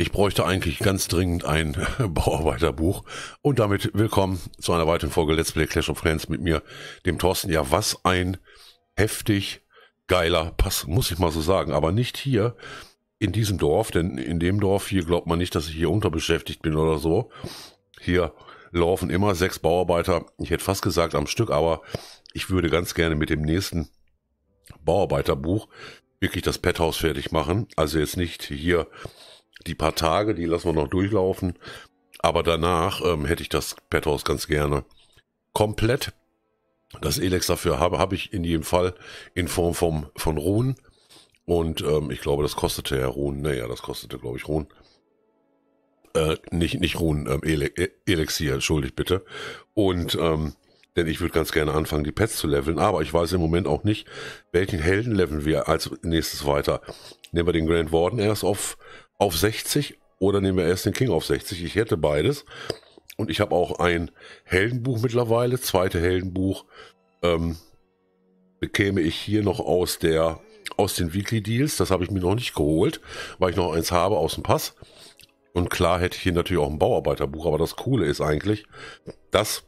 Ich bräuchte eigentlich ganz dringend ein Bauarbeiterbuch. Und damit willkommen zu einer weiteren Folge Let's Play Clash of Clans mit mir, dem Thorsten. Ja, was ein heftig geiler Pass, muss ich mal so sagen. Aber nicht hier in diesem Dorf, denn in dem Dorf hier glaubt man nicht, dass ich hier unterbeschäftigt bin oder so. Hier laufen immer sechs Bauarbeiter, ich hätte fast gesagt am Stück, aber ich würde ganz gerne mit dem nächsten Bauarbeiterbuch wirklich das Penthouse fertig machen. Also jetzt nicht hier die paar Tage, die lassen wir noch durchlaufen. Aber danach ähm, hätte ich das Penthouse ganz gerne komplett. Das Elex dafür habe, habe ich in jedem Fall in Form vom, von Ruhen. Und ähm, ich glaube, das kostete ja Ruhen. Naja, das kostete, glaube ich, Ruhen. Äh, nicht, nicht Ruhen, ähm, Ele e-, Elixier, entschuldigt bitte. Und ähm, denn ich würde ganz gerne anfangen, die Pets zu leveln, aber ich weiß im Moment auch nicht, welchen Helden leveln wir als nächstes weiter. Nehmen wir den Grand Warden erst auf auf 60 oder nehmen wir erst den King auf 60. Ich hätte beides. Und ich habe auch ein Heldenbuch mittlerweile, zweite Heldenbuch. Ähm, bekäme ich hier noch aus der aus den Weekly Deals. Das habe ich mir noch nicht geholt, weil ich noch eins habe aus dem Pass. Und klar hätte ich hier natürlich auch ein Bauarbeiterbuch, aber das Coole ist eigentlich, dass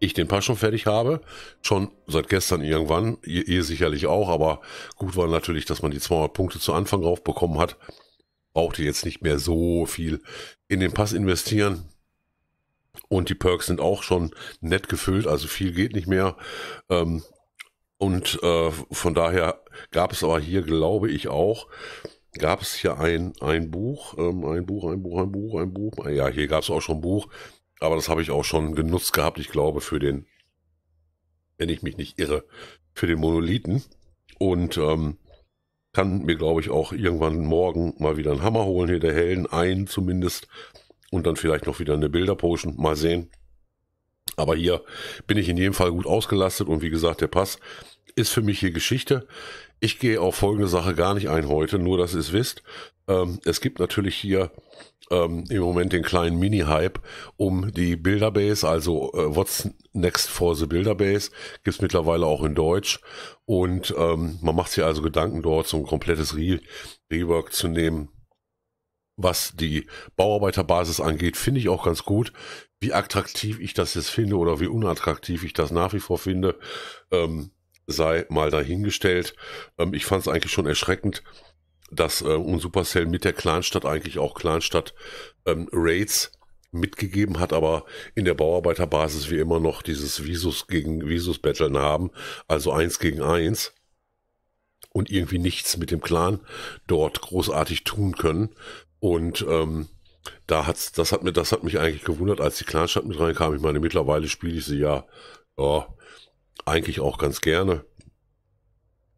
ich den Pass schon fertig habe. Schon seit gestern irgendwann, ihr, ihr sicherlich auch, aber gut war natürlich, dass man die 200 Punkte zu Anfang drauf bekommen hat brauchte jetzt nicht mehr so viel in den Pass investieren. Und die Perks sind auch schon nett gefüllt, also viel geht nicht mehr. Ähm, und äh, von daher gab es aber hier, glaube ich, auch, gab es hier ein, ein Buch, ähm, ein Buch, ein Buch, ein Buch, ein Buch. Ah ja, hier gab es auch schon ein Buch, aber das habe ich auch schon genutzt gehabt, ich glaube, für den, wenn ich mich nicht irre, für den Monolithen. Und ähm, kann mir, glaube ich, auch irgendwann morgen mal wieder einen Hammer holen, hier der hellen, einen zumindest. Und dann vielleicht noch wieder eine Bilderpotion, mal sehen. Aber hier bin ich in jedem Fall gut ausgelastet und wie gesagt, der Pass ist für mich hier Geschichte. Ich gehe auf folgende Sache gar nicht ein heute, nur dass ihr es wisst. Ähm, es gibt natürlich hier ähm, im Moment den kleinen Mini-Hype um die Bilderbase, also äh, What's Next for the Bilderbase, gibt's mittlerweile auch in Deutsch. Und ähm, man macht sich also Gedanken dort, so ein komplettes Re Rework zu nehmen. Was die Bauarbeiterbasis angeht, finde ich auch ganz gut. Wie attraktiv ich das jetzt finde oder wie unattraktiv ich das nach wie vor finde, ähm, sei mal dahingestellt. Ähm, ich fand es eigentlich schon erschreckend, dass äh, um Supercell mit der Kleinstadt eigentlich auch Kleinstadt ähm, Raids mitgegeben hat, aber in der Bauarbeiterbasis wir immer noch dieses Visus gegen Visus Battlen haben, also eins gegen eins und irgendwie nichts mit dem Clan dort großartig tun können und ähm, da hat's, das hat mir, das hat mich eigentlich gewundert, als die Clanstadt mit reinkam. Ich meine, mittlerweile spiele ich sie ja, ja, eigentlich auch ganz gerne.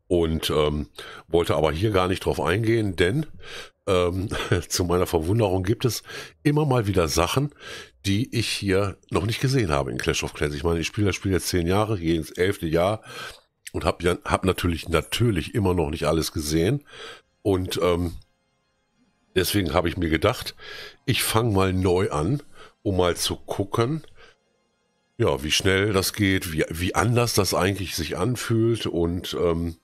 Und ähm, wollte aber hier gar nicht drauf eingehen, denn ähm, zu meiner Verwunderung gibt es immer mal wieder Sachen, die ich hier noch nicht gesehen habe in Clash of Clans. Ich meine, ich spiele das Spiel jetzt zehn Jahre, gehe ins elfte Jahr und habe ja, hab natürlich, natürlich immer noch nicht alles gesehen. Und ähm, deswegen habe ich mir gedacht, ich fange mal neu an, um mal zu gucken, ja, wie schnell das geht, wie, wie anders das eigentlich sich anfühlt und ähm,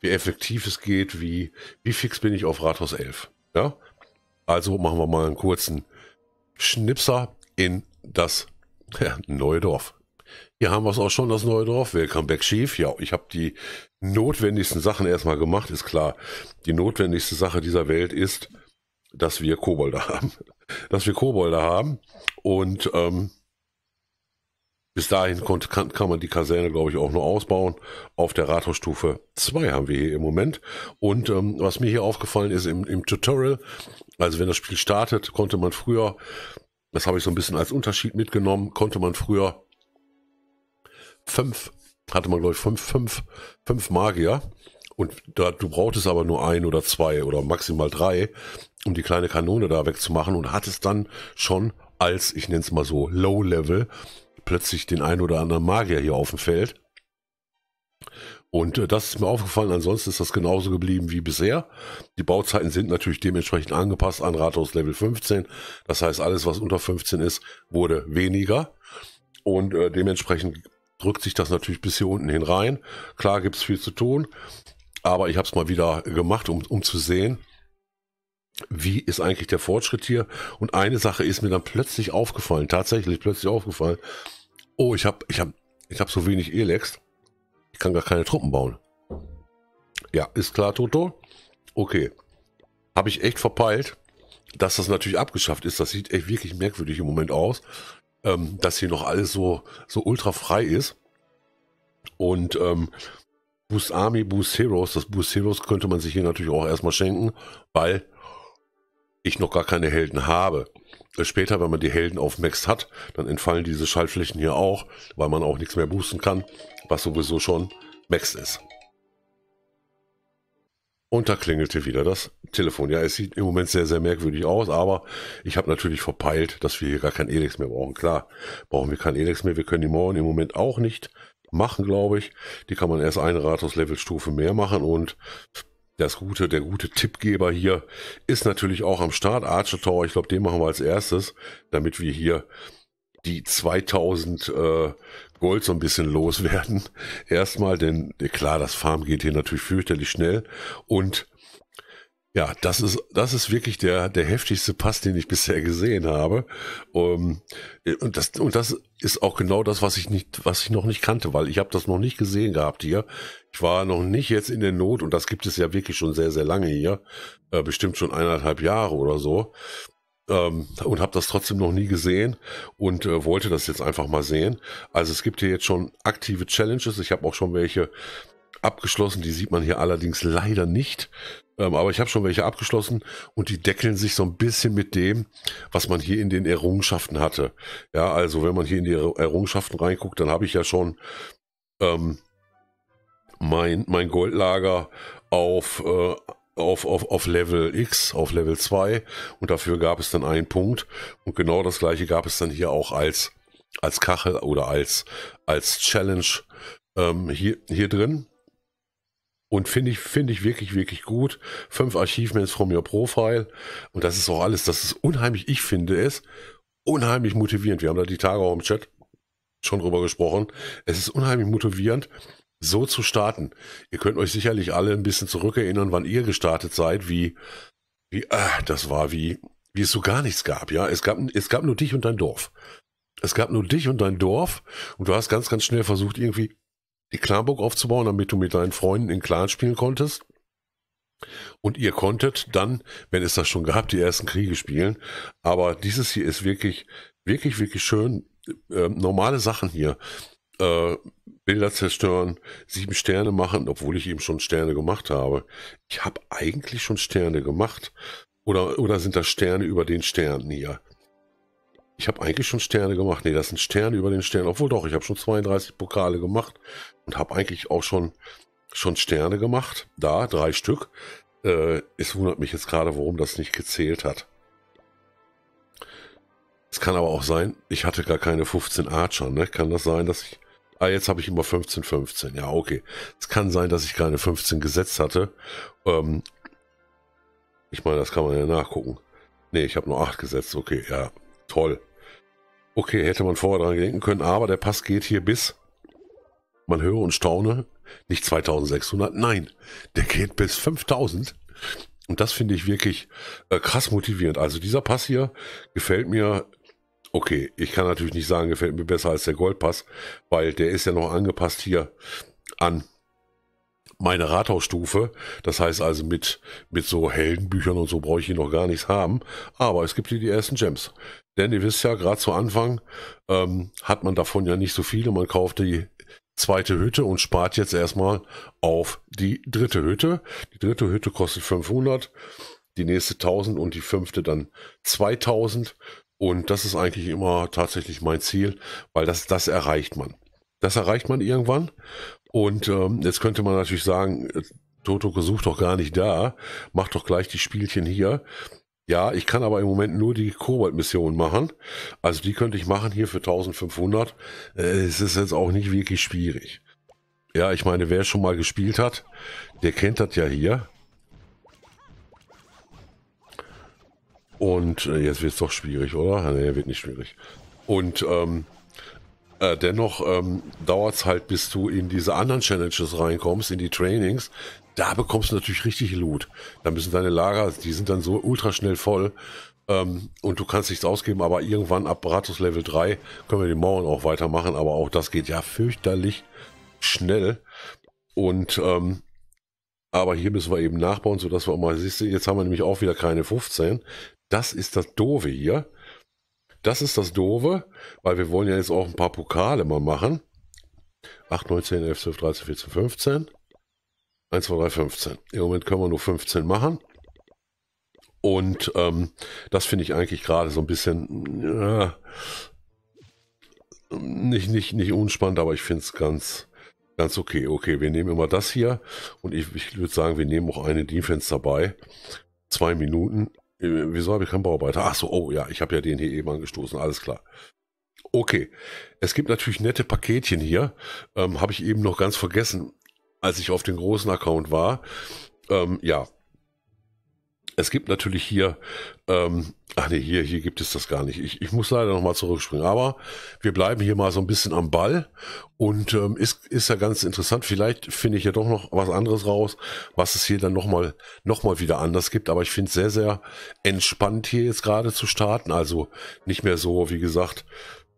wie effektiv es geht, wie, wie fix bin ich auf Rathaus 11. Ja? Also machen wir mal einen kurzen Schnipser in das ja, neue Dorf. Hier haben wir es auch schon, das neue Dorf. Welcome back, Chief. Ja, ich habe die notwendigsten Sachen erstmal gemacht, ist klar. Die notwendigste Sache dieser Welt ist, dass wir Kobolde haben. Dass wir Kobolde haben und ähm, bis dahin konnte, kann, kann man die Kaserne, glaube ich, auch nur ausbauen. Auf der Rathausstufe 2 haben wir hier im Moment. Und ähm, was mir hier aufgefallen ist im, im Tutorial, also wenn das Spiel startet, konnte man früher, das habe ich so ein bisschen als Unterschied mitgenommen, konnte man früher fünf, hatte man, glaube ich, fünf, fünf, fünf Magier. Und da, du brauchtest aber nur ein oder zwei oder maximal drei, um die kleine Kanone da wegzumachen und hattest dann schon als, ich nenne es mal so, Low-Level plötzlich den einen oder anderen Magier hier auf dem Feld. Und äh, das ist mir aufgefallen. Ansonsten ist das genauso geblieben wie bisher. Die Bauzeiten sind natürlich dementsprechend angepasst an Rathaus Level 15. Das heißt, alles, was unter 15 ist, wurde weniger. Und äh, dementsprechend drückt sich das natürlich bis hier unten hin rein. Klar gibt es viel zu tun. Aber ich habe es mal wieder gemacht, um, um zu sehen, wie ist eigentlich der Fortschritt hier? Und eine Sache ist mir dann plötzlich aufgefallen, tatsächlich plötzlich aufgefallen. Oh, ich habe ich hab, ich hab so wenig Elex. Ich kann gar keine Truppen bauen. Ja, ist klar, Toto. Okay. Habe ich echt verpeilt, dass das natürlich abgeschafft ist. Das sieht echt wirklich merkwürdig im Moment aus, ähm, dass hier noch alles so, so ultra frei ist. Und ähm, Boost Army, Boost Heroes, das Boost Heroes könnte man sich hier natürlich auch erstmal schenken, weil ich noch gar keine Helden habe. Später, wenn man die Helden auf Max hat, dann entfallen diese Schaltflächen hier auch, weil man auch nichts mehr boosten kann, was sowieso schon Max ist. Und da klingelte wieder das Telefon. Ja, es sieht im Moment sehr, sehr merkwürdig aus, aber ich habe natürlich verpeilt, dass wir hier gar kein Elex mehr brauchen. Klar, brauchen wir kein Elex mehr. Wir können die Mauern im Moment auch nicht machen, glaube ich. Die kann man erst eine Rathaus-Level-Stufe mehr machen und das gute, der gute Tippgeber hier ist natürlich auch am Start. Archer Tower, ich glaube, den machen wir als erstes, damit wir hier die 2000 äh, Gold so ein bisschen loswerden. Erstmal, denn klar, das Farm geht hier natürlich fürchterlich schnell und ja, das ist, das ist wirklich der, der heftigste Pass, den ich bisher gesehen habe. Um, ähm, und, das, und das ist auch genau das, was ich nicht, was ich noch nicht kannte, weil ich habe das noch nicht gesehen gehabt hier. Ich war noch nicht jetzt in der Not und das gibt es ja wirklich schon sehr, sehr lange hier. Äh, bestimmt schon eineinhalb Jahre oder so. Ähm, und habe das trotzdem noch nie gesehen und äh, wollte das jetzt einfach mal sehen. Also es gibt hier jetzt schon aktive Challenges. Ich habe auch schon welche abgeschlossen. Die sieht man hier allerdings leider nicht. Ähm, aber ich habe schon welche abgeschlossen und die deckeln sich so ein bisschen mit dem, was man hier in den Errungenschaften hatte. Ja, also wenn man hier in die Errungenschaften reinguckt, dann habe ich ja schon ähm, mein, mein Goldlager auf, äh, auf, auf, auf Level X, auf Level 2 und dafür gab es dann einen Punkt. Und genau das gleiche gab es dann hier auch als, als Kachel oder als, als Challenge ähm, hier, hier drin. Und finde ich, finde ich wirklich, wirklich gut. Fünf Achievements from your Profile. Und das ist auch alles. Das ist unheimlich, ich finde es, unheimlich motivierend. Wir haben da die Tage auch im Chat schon drüber gesprochen. Es ist unheimlich motivierend, so zu starten. Ihr könnt euch sicherlich alle ein bisschen zurückerinnern, wann ihr gestartet seid, wie, wie, äh, das war wie, wie es so gar nichts gab, ja. Es gab, es gab nur dich und dein Dorf. Es gab nur dich und dein Dorf und du hast ganz, ganz schnell versucht, irgendwie die Clanburg aufzubauen, damit du mit deinen Freunden in Clan spielen konntest. Und ihr konntet dann, wenn es das schon gehabt, die ersten Kriege spielen. Aber dieses hier ist wirklich, wirklich, wirklich schön. Äh, normale Sachen hier. Äh, Bilder zerstören, sieben Sterne machen, obwohl ich eben schon Sterne gemacht habe. Ich habe eigentlich schon Sterne gemacht. Oder, oder sind das Sterne über den Sternen hier? Ich habe eigentlich schon Sterne gemacht. Nee, das sind Sterne über den Stern. Obwohl doch, ich habe schon 32 Pokale gemacht und habe eigentlich auch schon, schon Sterne gemacht. Da, drei Stück. Äh, es wundert mich jetzt gerade, warum das nicht gezählt hat. Es kann aber auch sein, ich hatte gar keine 15 Archer, ne? Kann das sein, dass ich. Ah, jetzt habe ich immer 15, 15. Ja, okay. Es kann sein, dass ich keine 15 gesetzt hatte. Ähm, ich meine, das kann man ja nachgucken. Ne, ich habe nur 8 gesetzt. Okay, ja. Toll. Okay, hätte man vorher dran denken können, aber der Pass geht hier bis, man höre und staune, nicht 2600, nein, der geht bis 5000. Und das finde ich wirklich äh, krass motivierend. Also dieser Pass hier gefällt mir, okay, ich kann natürlich nicht sagen, gefällt mir besser als der Goldpass, weil der ist ja noch angepasst hier an meine Rathausstufe. Das heißt also, mit, mit so Heldenbüchern und so brauche ich hier noch gar nichts haben. Aber es gibt hier die ersten Gems. Denn ihr wisst ja, gerade zu Anfang ähm, hat man davon ja nicht so viele. Man kauft die zweite Hütte und spart jetzt erstmal auf die dritte Hütte. Die dritte Hütte kostet 500, die nächste 1000 und die fünfte dann 2000. Und das ist eigentlich immer tatsächlich mein Ziel, weil das, das erreicht man. Das erreicht man irgendwann. Und ähm, jetzt könnte man natürlich sagen, äh, Toto gesucht doch gar nicht da, macht doch gleich die Spielchen hier. Ja, ich kann aber im Moment nur die Kobold-Mission machen. Also die könnte ich machen hier für 1500. Äh, es ist jetzt auch nicht wirklich schwierig. Ja, ich meine, wer schon mal gespielt hat, der kennt das ja hier. Und äh, jetzt wird es doch schwierig, oder? Nee, wird nicht schwierig. Und ähm, äh, dennoch ähm, dauert es halt, bis du in diese anderen Challenges reinkommst, in die Trainings, da bekommst du natürlich richtig Loot. Da müssen deine Lager, die sind dann so ultraschnell voll. Ähm, und du kannst nichts ausgeben, aber irgendwann ab Baratus Level 3 können wir die Mauern auch weitermachen, aber auch das geht ja fürchterlich schnell. Und ähm, aber hier müssen wir eben nachbauen, sodass wir auch mal, siehst du, jetzt haben wir nämlich auch wieder keine 15. Das ist das Dove hier. Das ist das Dove, weil wir wollen ja jetzt auch ein paar Pokale mal machen. 8, 9, 10, 11, 12, 13, 14, 15. 1, 2, 3, 15. Im Moment können wir nur 15 machen. Und ähm, das finde ich eigentlich gerade so ein bisschen äh, nicht, nicht, nicht unspannend, aber ich finde es ganz, ganz okay. Okay, wir nehmen immer das hier und ich, ich würde sagen, wir nehmen auch eine Defense dabei. Zwei Minuten. Äh, wieso habe ich keinen Bauarbeiter? Ach so, oh ja, ich habe ja den hier eben angestoßen, alles klar. Okay, es gibt natürlich nette Paketchen hier. Ähm, habe ich eben noch ganz vergessen als ich auf den großen Account war. Ähm, ja. Es gibt natürlich hier, ähm, ach nee, hier, hier gibt es das gar nicht. Ich, ich muss leider nochmal zurückspringen, aber wir bleiben hier mal so ein bisschen am Ball und ähm, ist, ist ja ganz interessant. Vielleicht finde ich ja doch noch was anderes raus, was es hier dann nochmal noch mal wieder anders gibt. Aber ich finde es sehr, sehr entspannt hier jetzt gerade zu starten. Also nicht mehr so, wie gesagt,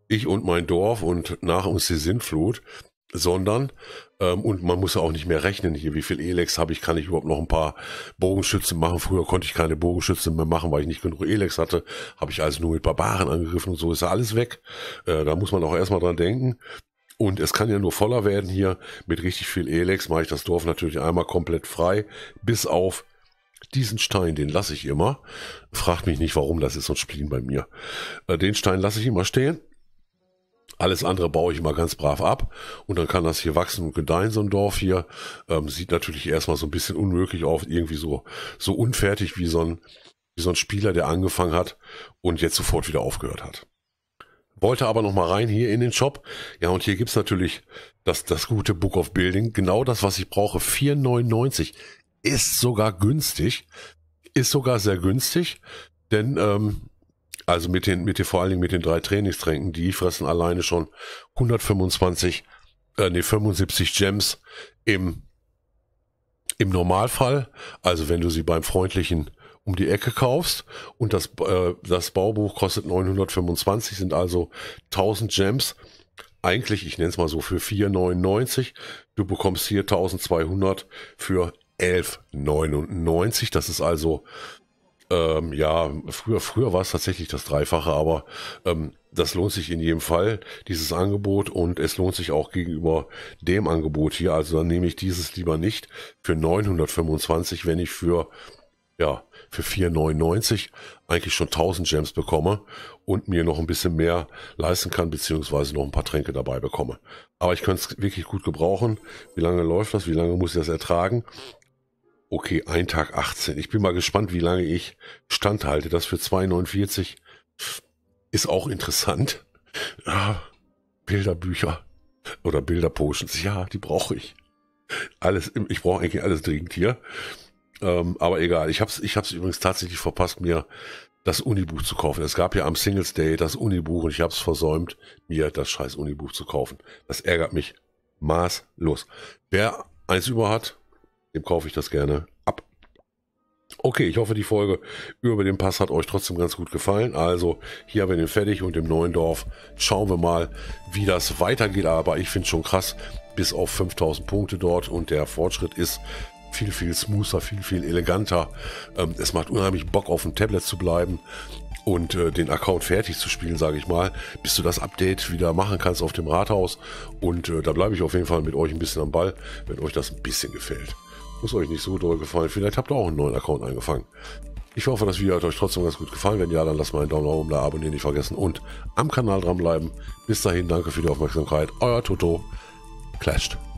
ich und mein Dorf und nach uns die Sintflut sondern ähm, und man muss ja auch nicht mehr rechnen hier, wie viel Elex habe ich, kann ich überhaupt noch ein paar Bogenschützen machen. Früher konnte ich keine Bogenschützen mehr machen, weil ich nicht genug Elex hatte, habe ich also nur mit Barbaren angegriffen und so ist ja alles weg. Äh, da muss man auch erstmal dran denken. Und es kann ja nur voller werden hier. Mit richtig viel Elex mache ich das Dorf natürlich einmal komplett frei, bis auf diesen Stein, den lasse ich immer. Fragt mich nicht, warum, das ist so ein Splin bei mir. Äh, den Stein lasse ich immer stehen alles andere baue ich mal ganz brav ab und dann kann das hier wachsen und gedeihen, so ein Dorf hier. Ähm, sieht natürlich erstmal so ein bisschen unmöglich auf, irgendwie so, so unfertig wie so, ein, wie so ein Spieler, der angefangen hat und jetzt sofort wieder aufgehört hat. Wollte aber nochmal rein hier in den Shop. Ja, und hier gibt's natürlich das, das gute Book of Building. Genau das, was ich brauche. 4,99 ist sogar günstig. Ist sogar sehr günstig, denn ähm, also mit den, mit den, vor allen Dingen mit den drei Trainingstränken, die fressen alleine schon 125, äh, nee, 75 Gems im, im Normalfall. Also wenn du sie beim freundlichen um die Ecke kaufst und das, äh, das Baubuch kostet 925, sind also 1000 Gems. Eigentlich, ich nenne es mal so, für 4,99. Du bekommst hier 1200 für 11,99. Das ist also ähm, ja, früher, früher war es tatsächlich das Dreifache, aber ähm, das lohnt sich in jedem Fall, dieses Angebot, und es lohnt sich auch gegenüber dem Angebot hier. Also dann nehme ich dieses lieber nicht für 925, wenn ich für, ja, für 4,99 eigentlich schon 1000 Gems bekomme und mir noch ein bisschen mehr leisten kann, beziehungsweise noch ein paar Tränke dabei bekomme. Aber ich könnte es wirklich gut gebrauchen. Wie lange läuft das? Wie lange muss ich das ertragen? Okay, ein Tag 18. Ich bin mal gespannt, wie lange ich standhalte. Das für 2,49 ist auch interessant. Ah, Bilderbücher oder Bilderpotions. Ja, die brauche ich. Alles, ich brauche eigentlich alles dringend hier. Ähm, aber egal, ich habe es ich hab's übrigens tatsächlich verpasst, mir das Unibuch zu kaufen. Es gab ja am Singles Day das Unibuch und ich habe es versäumt, mir das scheiß Unibuch zu kaufen. Das ärgert mich maßlos. Wer eins über hat, dem kaufe ich das gerne ab. Okay, ich hoffe, die Folge über den Pass hat euch trotzdem ganz gut gefallen. Also, hier haben wir den fertig und im neuen Dorf schauen wir mal, wie das weitergeht. Aber ich finde es schon krass, bis auf 5000 Punkte dort und der Fortschritt ist viel, viel smoother, viel, viel eleganter. Ähm, es macht unheimlich Bock, auf dem Tablet zu bleiben und äh, den Account fertig zu spielen, sage ich mal, bis du das Update wieder machen kannst auf dem Rathaus. Und äh, da bleibe ich auf jeden Fall mit euch ein bisschen am Ball, wenn euch das ein bisschen gefällt muss euch nicht so doll gefallen. Vielleicht habt ihr auch einen neuen Account angefangen. Ich hoffe, das Video hat euch trotzdem ganz gut gefallen. Wenn ja, dann lasst mal einen Daumen nach oben da, abonnieren nicht vergessen und am Kanal dranbleiben. Bis dahin, danke für die Aufmerksamkeit. Euer Toto. Clashed.